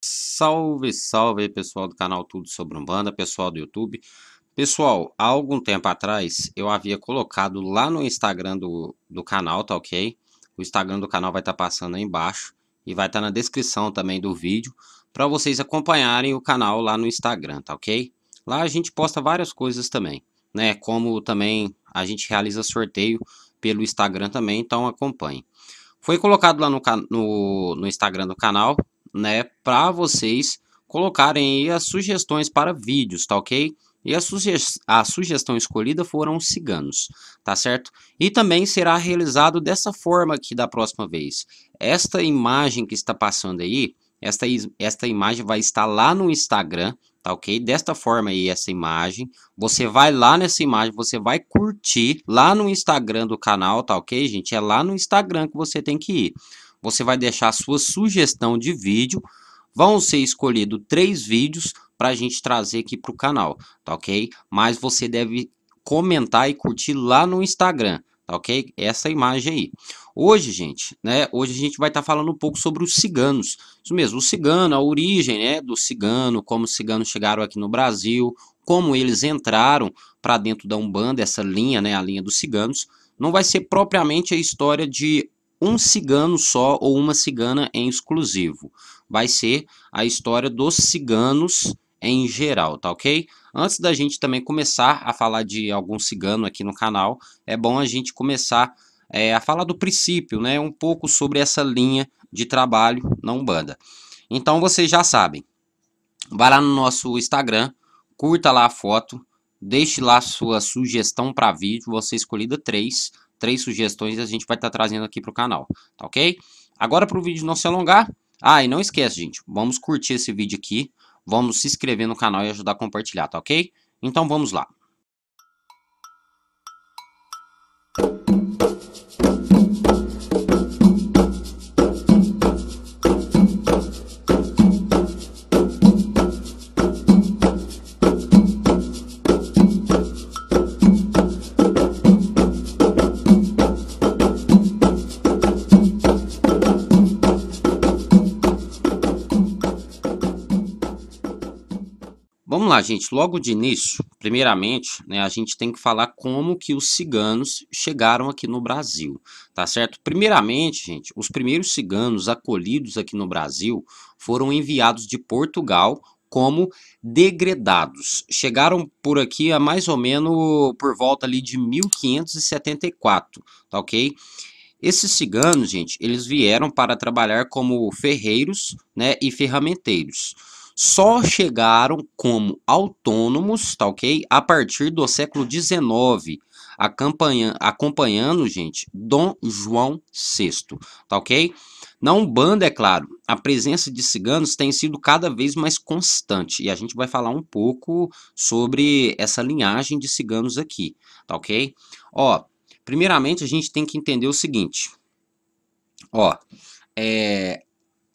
Salve, salve aí, pessoal do canal Tudo Sobre Umbanda, pessoal do YouTube. Pessoal, há algum tempo atrás eu havia colocado lá no Instagram do, do canal, tá ok? O Instagram do canal vai estar tá passando aí embaixo e vai estar tá na descrição também do vídeo para vocês acompanharem o canal lá no Instagram, tá ok? Lá a gente posta várias coisas também, né? Como também a gente realiza sorteio pelo Instagram também, então acompanhe. Foi colocado lá no, no, no Instagram do canal, né, para vocês colocarem aí as sugestões para vídeos, tá ok? E a, suge a sugestão escolhida foram os ciganos, tá certo? E também será realizado dessa forma aqui da próxima vez. Esta imagem que está passando aí, esta, esta imagem vai estar lá no Instagram, tá ok? Desta forma aí, essa imagem. Você vai lá nessa imagem, você vai curtir lá no Instagram do canal, tá ok, gente? É lá no Instagram que você tem que ir. Você vai deixar a sua sugestão de vídeo. Vão ser escolhidos três vídeos para a gente trazer aqui para o canal, tá ok? Mas você deve comentar e curtir lá no Instagram, tá ok? Essa imagem aí. Hoje, gente, né? Hoje a gente vai estar tá falando um pouco sobre os ciganos. Isso mesmo, o cigano, a origem, né, do cigano, como os ciganos chegaram aqui no Brasil, como eles entraram para dentro da Umbanda, essa linha, né, a linha dos ciganos. Não vai ser propriamente a história de um cigano só ou uma cigana em exclusivo. Vai ser a história dos ciganos em geral, tá ok? Antes da gente também começar a falar de algum cigano aqui no canal, é bom a gente começar é, a falar do princípio, né? Um pouco sobre essa linha de trabalho na Umbanda. Então vocês já sabem, vai lá no nosso Instagram, curta lá a foto, deixe lá sua sugestão para vídeo, você escolhida três três sugestões a gente vai estar tá trazendo aqui para o canal, tá ok? Agora para o vídeo não se alongar, ah, e não esquece gente, vamos curtir esse vídeo aqui, vamos se inscrever no canal e ajudar a compartilhar, tá ok? Então vamos lá. gente, logo de início, primeiramente, né, a gente tem que falar como que os ciganos chegaram aqui no Brasil, tá certo? Primeiramente, gente, os primeiros ciganos acolhidos aqui no Brasil foram enviados de Portugal como degredados. Chegaram por aqui a mais ou menos por volta ali de 1574, tá ok? Esses ciganos, gente, eles vieram para trabalhar como ferreiros, né, e ferramenteiros só chegaram como autônomos, tá ok? A partir do século XIX, acompanhando, acompanhando, gente, Dom João VI, tá ok? Na Umbanda, é claro, a presença de ciganos tem sido cada vez mais constante e a gente vai falar um pouco sobre essa linhagem de ciganos aqui, tá ok? Ó, primeiramente a gente tem que entender o seguinte, ó, é,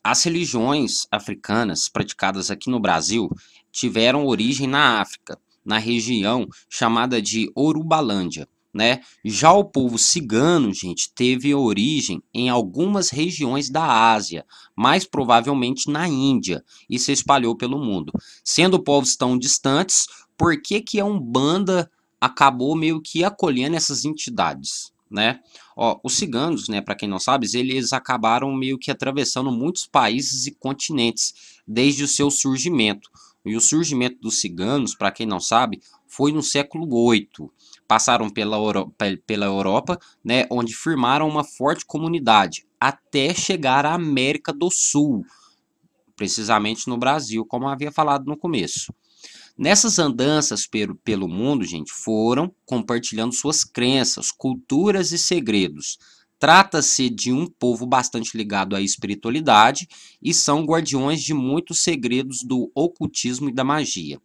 as religiões africanas praticadas aqui no Brasil tiveram origem na África, na região chamada de Orubalândia. Né? Já o povo cigano, gente, teve origem em algumas regiões da Ásia, mais provavelmente na Índia, e se espalhou pelo mundo. Sendo povos tão distantes, por que, que a Umbanda acabou meio que acolhendo essas entidades? né? Ó, os ciganos, né, para quem não sabe, eles acabaram meio que atravessando muitos países e continentes desde o seu surgimento. E o surgimento dos ciganos, para quem não sabe, foi no século VIII. Passaram pela, Euro pela Europa, né, onde firmaram uma forte comunidade, até chegar à América do Sul, precisamente no Brasil, como havia falado no começo. Nessas andanças pelo, pelo mundo, gente, foram compartilhando suas crenças, culturas e segredos. Trata-se de um povo bastante ligado à espiritualidade e são guardiões de muitos segredos do ocultismo e da magia.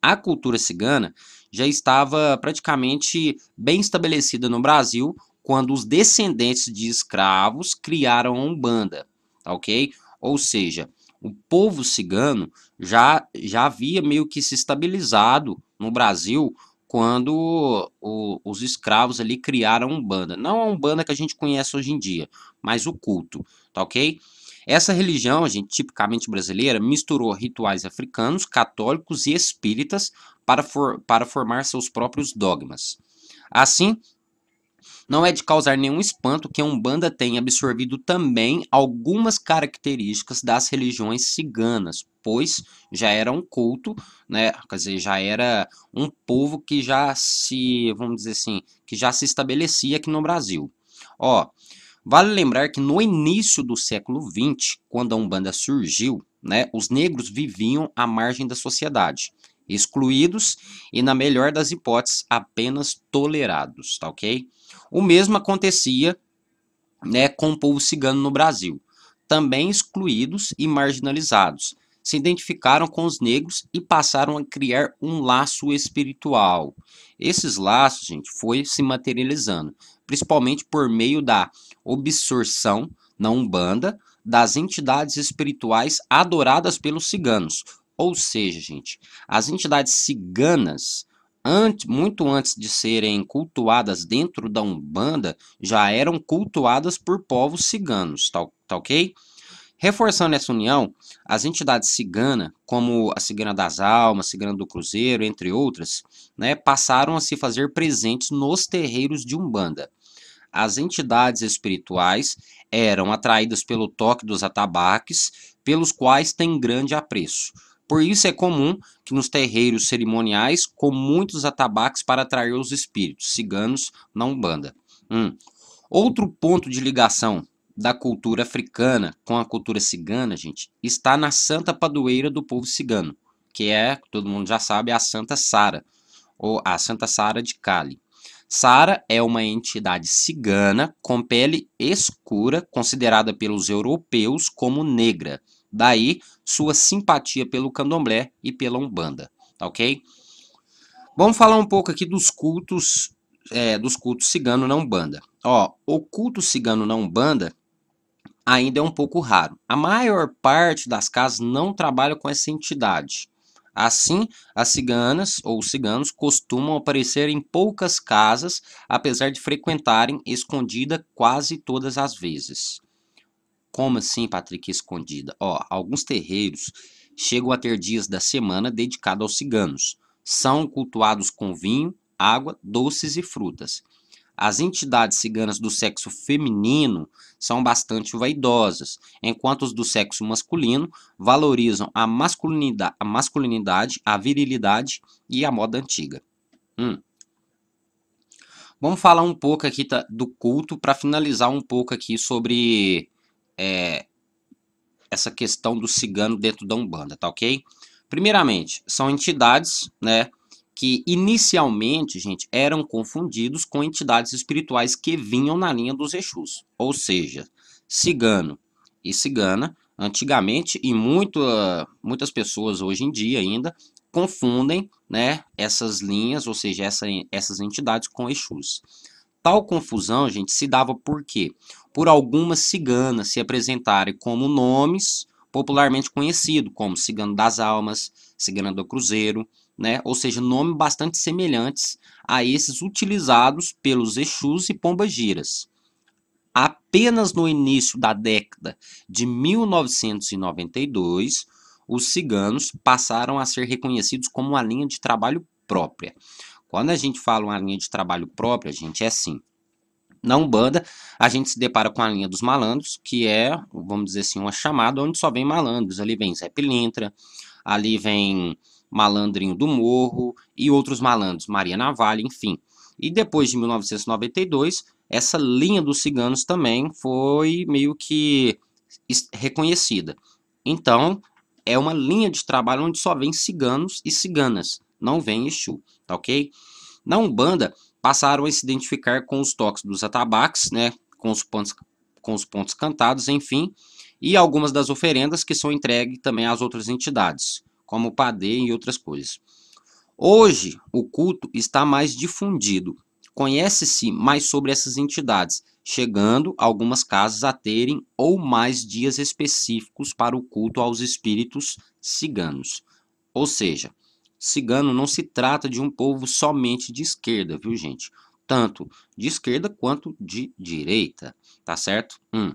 A cultura cigana já estava praticamente bem estabelecida no Brasil quando os descendentes de escravos criaram a Umbanda, tá ok? Ou seja, o povo cigano já, já havia meio que se estabilizado no Brasil quando o, os escravos ali criaram a Umbanda. Não a Umbanda que a gente conhece hoje em dia, mas o culto, tá ok? Essa religião, gente, tipicamente brasileira, misturou rituais africanos, católicos e espíritas para, for, para formar seus próprios dogmas. Assim, não é de causar nenhum espanto que a Umbanda tenha absorvido também algumas características das religiões ciganas, pois já era um culto, né? Quer dizer, já era um povo que já se, vamos dizer assim, que já se estabelecia aqui no Brasil. Ó, vale lembrar que no início do século XX, quando a Umbanda surgiu, né, os negros viviam à margem da sociedade, excluídos e, na melhor das hipóteses, apenas tolerados, tá ok? O mesmo acontecia né, com o povo cigano no Brasil, também excluídos e marginalizados. Se identificaram com os negros e passaram a criar um laço espiritual. Esses laços, gente, foi se materializando, principalmente por meio da absorção na Umbanda das entidades espirituais adoradas pelos ciganos. Ou seja, gente, as entidades ciganas antes, muito antes de serem cultuadas dentro da Umbanda, já eram cultuadas por povos ciganos, tá, tá ok? Reforçando essa união, as entidades ciganas, como a Cigana das Almas, Cigana do Cruzeiro, entre outras, né, passaram a se fazer presentes nos terreiros de Umbanda. As entidades espirituais eram atraídas pelo toque dos atabaques, pelos quais têm grande apreço. Por isso é comum que nos terreiros cerimoniais com muitos atabaques para atrair os espíritos ciganos na Umbanda. Um. Outro ponto de ligação da cultura africana com a cultura cigana, gente, está na santa padoeira do povo cigano, que é, todo mundo já sabe, a Santa Sara, ou a Santa Sara de Cali. Sara é uma entidade cigana com pele escura, considerada pelos europeus como negra. Daí sua simpatia pelo candomblé e pela umbanda, tá ok? Vamos falar um pouco aqui dos cultos, é, dos cultos cigano na umbanda. Ó, o culto cigano na umbanda ainda é um pouco raro. A maior parte das casas não trabalha com essa entidade. Assim, as ciganas ou ciganos costumam aparecer em poucas casas, apesar de frequentarem escondida quase todas as vezes. Como assim, Patrick, escondida? Ó, alguns terreiros chegam a ter dias da semana dedicados aos ciganos. São cultuados com vinho, água, doces e frutas. As entidades ciganas do sexo feminino são bastante vaidosas, enquanto os do sexo masculino valorizam a masculinidade, a, masculinidade, a virilidade e a moda antiga. Hum. Vamos falar um pouco aqui do culto para finalizar um pouco aqui sobre é, essa questão do cigano dentro da Umbanda, tá ok? Primeiramente, são entidades, né, que inicialmente, gente, eram confundidos com entidades espirituais que vinham na linha dos Exus, ou seja, cigano e cigana, antigamente e muito, ah, muitas pessoas hoje em dia ainda confundem, né, essas linhas, ou seja, essa, essas entidades com Exus. Tal confusão, gente, se dava por quê? Por algumas ciganas se apresentarem como nomes popularmente conhecidos, como Cigano das Almas, Cigana do Cruzeiro, né? ou seja, nomes bastante semelhantes a esses utilizados pelos Exus e Pombagiras. Apenas no início da década de 1992, os ciganos passaram a ser reconhecidos como uma linha de trabalho própria. Quando a gente fala uma linha de trabalho própria, a gente é assim. Na Umbanda, a gente se depara com a linha dos malandros, que é, vamos dizer assim, uma chamada onde só vem malandros. Ali vem Zé Pilintra, ali vem Malandrinho do Morro e outros malandros, Maria Navalha, enfim. E depois de 1992, essa linha dos ciganos também foi meio que reconhecida. Então, é uma linha de trabalho onde só vem ciganos e ciganas não vem Exu, tá ok? Na Umbanda, passaram a se identificar com os toques dos atabaques, né, com os pontos, com os pontos cantados, enfim, e algumas das oferendas que são entregues também às outras entidades, como o padê e outras coisas. Hoje, o culto está mais difundido, conhece-se mais sobre essas entidades, chegando algumas casas a terem ou mais dias específicos para o culto aos espíritos ciganos. Ou seja, cigano não se trata de um povo somente de esquerda, viu, gente? Tanto de esquerda quanto de direita, tá certo? Hum.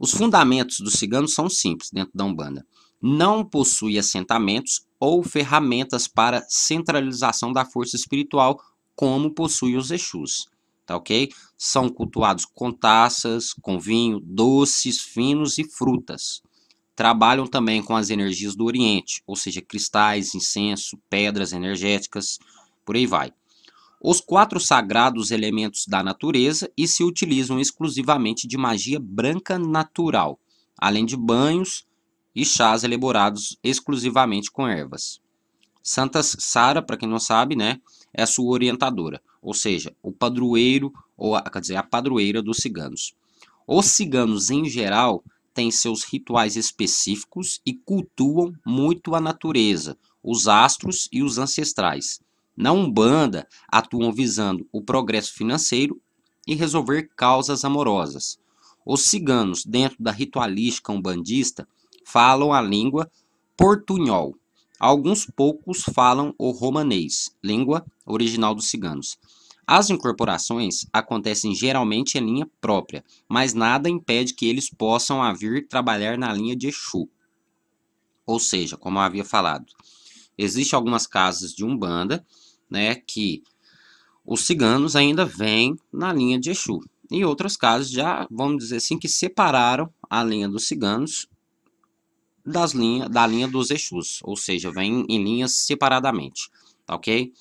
Os fundamentos dos ciganos são simples dentro da Umbanda. Não possui assentamentos ou ferramentas para centralização da força espiritual, como possui os Exus. Tá ok? São cultuados com taças, com vinho, doces, finos e frutas trabalham também com as energias do Oriente, ou seja, cristais, incenso, pedras energéticas, por aí vai. Os quatro sagrados elementos da natureza e se utilizam exclusivamente de magia branca natural, além de banhos e chás elaborados exclusivamente com ervas. Santa Sara, para quem não sabe, né, é a sua orientadora, ou seja, o padroeiro, ou a, quer dizer, a padroeira dos ciganos. Os ciganos, em geral, têm seus rituais específicos e cultuam muito a natureza, os astros e os ancestrais. Na Umbanda, atuam visando o progresso financeiro e resolver causas amorosas. Os ciganos, dentro da ritualística umbandista, falam a língua portunhol. Alguns poucos falam o romanês, língua original dos ciganos. As incorporações acontecem geralmente em linha própria, mas nada impede que eles possam vir trabalhar na linha de Exu. Ou seja, como eu havia falado, existem algumas casas de Umbanda né, que os ciganos ainda vêm na linha de Exu. E outras casas já, vamos dizer assim, que separaram a linha dos ciganos das linha, da linha dos Exus, ou seja, vêm em linhas separadamente, tá ok?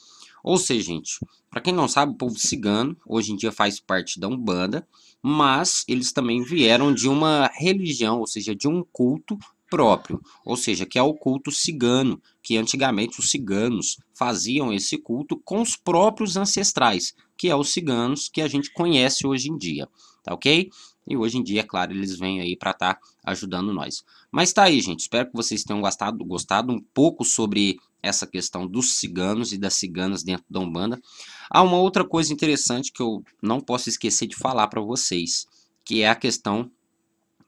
Ou seja, gente, para quem não sabe, o povo cigano hoje em dia faz parte da Umbanda, mas eles também vieram de uma religião, ou seja, de um culto próprio, ou seja, que é o culto cigano, que antigamente os ciganos faziam esse culto com os próprios ancestrais, que é os ciganos que a gente conhece hoje em dia, tá ok? E hoje em dia, é claro, eles vêm aí para estar tá ajudando nós. Mas tá aí, gente. Espero que vocês tenham gostado, gostado um pouco sobre essa questão dos ciganos e das ciganas dentro da Umbanda. Há uma outra coisa interessante que eu não posso esquecer de falar para vocês, que é a questão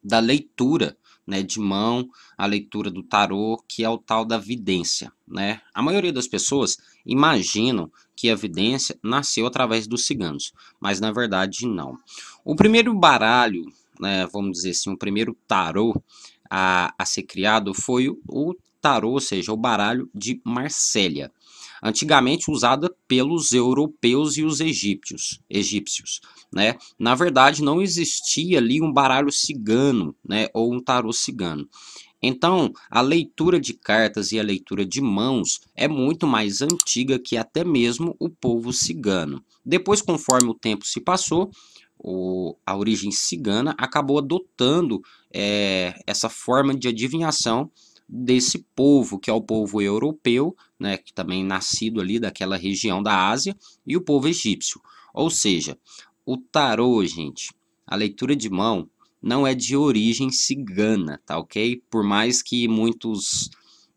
da leitura né, de mão, a leitura do tarô, que é o tal da vidência. Né? A maioria das pessoas imaginam que a vidência nasceu através dos ciganos, mas na verdade não. O primeiro baralho, né, vamos dizer assim, o primeiro tarô a, a ser criado foi o, o tarô, ou seja, o baralho de Marsella, antigamente usada pelos europeus e os egípcios, egípcios, né? Na verdade, não existia ali um baralho cigano, né, ou um tarô cigano. Então, a leitura de cartas e a leitura de mãos é muito mais antiga que até mesmo o povo cigano. Depois, conforme o tempo se passou, o, a origem cigana acabou adotando é, essa forma de adivinhação desse povo, que é o povo europeu, né, que também nascido ali daquela região da Ásia, e o povo egípcio. Ou seja, o tarô, gente, a leitura de mão não é de origem cigana, tá ok? Por mais que muitos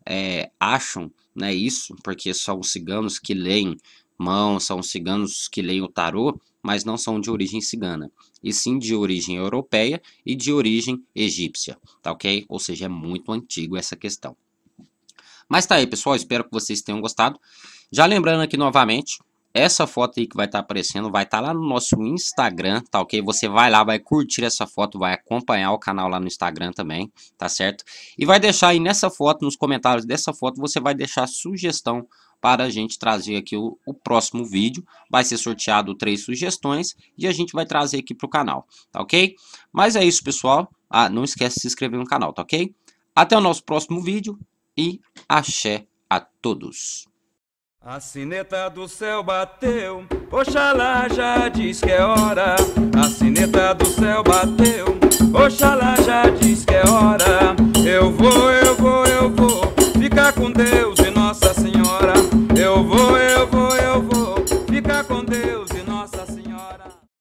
é, acham né, isso, porque são ciganos que leem mão, são ciganos que leem o tarô, mas não são de origem cigana, e sim de origem europeia e de origem egípcia, tá ok? Ou seja, é muito antigo essa questão. Mas tá aí, pessoal, espero que vocês tenham gostado. Já lembrando aqui novamente, essa foto aí que vai estar tá aparecendo vai estar tá lá no nosso Instagram, tá ok? Você vai lá, vai curtir essa foto, vai acompanhar o canal lá no Instagram também, tá certo? E vai deixar aí nessa foto, nos comentários dessa foto, você vai deixar sugestão para a gente trazer aqui o, o, próximo vídeo. Vai ser sorteado três sugestões e a gente vai trazer aqui para o canal, tá ok? Mas é isso, pessoal. Ah, não esquece de se inscrever no canal, tá ok? Até o nosso próximo vídeo e axé a todos. A sineta do céu bateu, oxalá já diz que é hora. A sineta do céu bateu, oxalá já diz que é hora. Eu vou, eu vou, eu vou ficar com Deus. eu vou, eu vou.